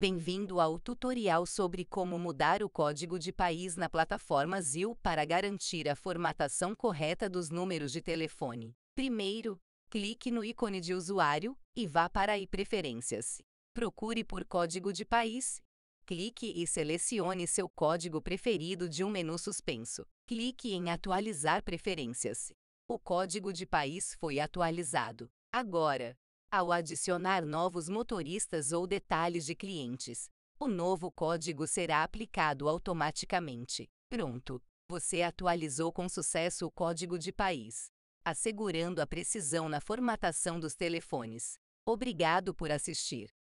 Bem-vindo ao tutorial sobre como mudar o código de país na plataforma ZIL para garantir a formatação correta dos números de telefone. Primeiro, clique no ícone de usuário e vá para e preferências. Procure por código de país. Clique e selecione seu código preferido de um menu suspenso. Clique em atualizar preferências. O código de país foi atualizado. Agora, ao adicionar novos motoristas ou detalhes de clientes, o novo código será aplicado automaticamente. Pronto! Você atualizou com sucesso o código de país, assegurando a precisão na formatação dos telefones. Obrigado por assistir.